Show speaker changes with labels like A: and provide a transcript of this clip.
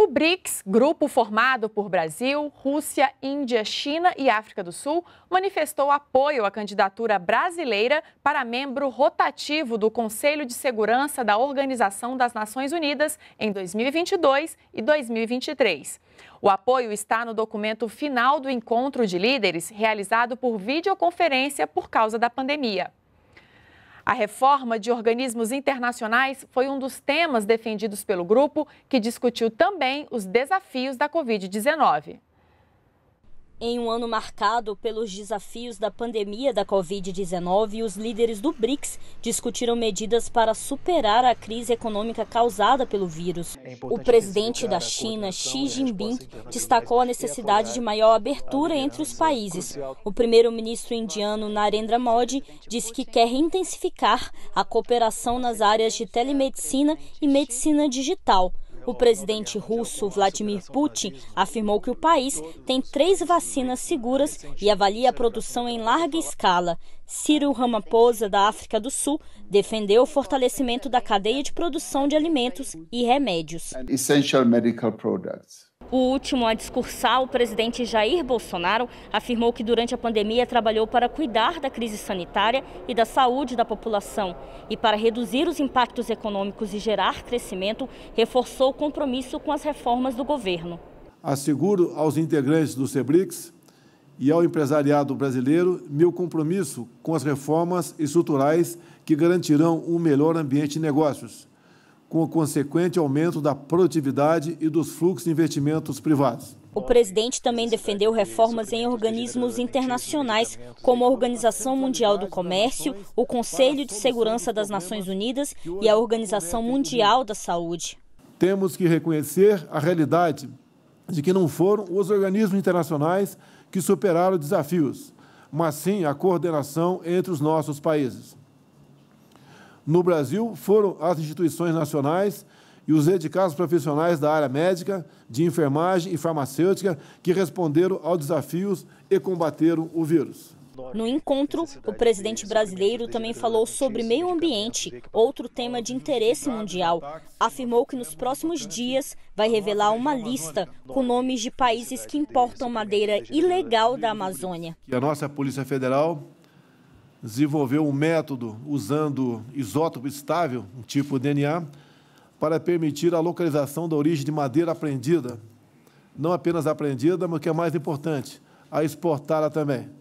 A: O BRICS, grupo formado por Brasil, Rússia, Índia, China e África do Sul, manifestou apoio à candidatura brasileira para membro rotativo do Conselho de Segurança da Organização das Nações Unidas em 2022 e 2023. O apoio está no documento final do encontro de líderes realizado por videoconferência por causa da pandemia. A reforma de organismos internacionais foi um dos temas defendidos pelo grupo, que discutiu também os desafios da Covid-19.
B: Em um ano marcado pelos desafios da pandemia da Covid-19, os líderes do BRICS discutiram medidas para superar a crise econômica causada pelo vírus. É o presidente da China, Xi Jinping, destacou a necessidade de maior abertura entre os países. O primeiro-ministro indiano, Narendra Modi, disse que quer intensificar a cooperação nas áreas de telemedicina e medicina digital o presidente russo Vladimir Putin afirmou que o país tem três vacinas seguras e avalia a produção em larga escala. Ciro Ramaphosa, da África do Sul, defendeu o fortalecimento da cadeia de produção de alimentos e remédios.
C: Essential medical products.
B: O último a discursar, o presidente Jair Bolsonaro, afirmou que durante a pandemia trabalhou para cuidar da crise sanitária e da saúde da população e para reduzir os impactos econômicos e gerar crescimento, reforçou o compromisso com as reformas do governo.
C: Asseguro aos integrantes do CEBRIX e ao empresariado brasileiro meu compromisso com as reformas estruturais que garantirão um melhor ambiente de negócios com o consequente aumento da produtividade e dos fluxos de investimentos privados.
B: O presidente também defendeu reformas em organismos internacionais, como a Organização Mundial do Comércio, o Conselho de Segurança das Nações Unidas e a Organização Mundial da Saúde.
C: Temos que reconhecer a realidade de que não foram os organismos internacionais que superaram desafios, mas sim a coordenação entre os nossos países no Brasil foram as instituições nacionais e os dedicados profissionais da área médica, de enfermagem e farmacêutica que responderam aos desafios e combateram o vírus.
B: No encontro, o presidente brasileiro também falou sobre meio ambiente, outro tema de interesse mundial. Afirmou que nos próximos dias vai revelar uma lista com nomes de países que importam madeira ilegal da Amazônia.
C: E a nossa Polícia Federal desenvolveu um método usando isótopo estável, um tipo DNA, para permitir a localização da origem de madeira apreendida. Não apenas apreendida, mas o que é mais importante, a exportá-la também.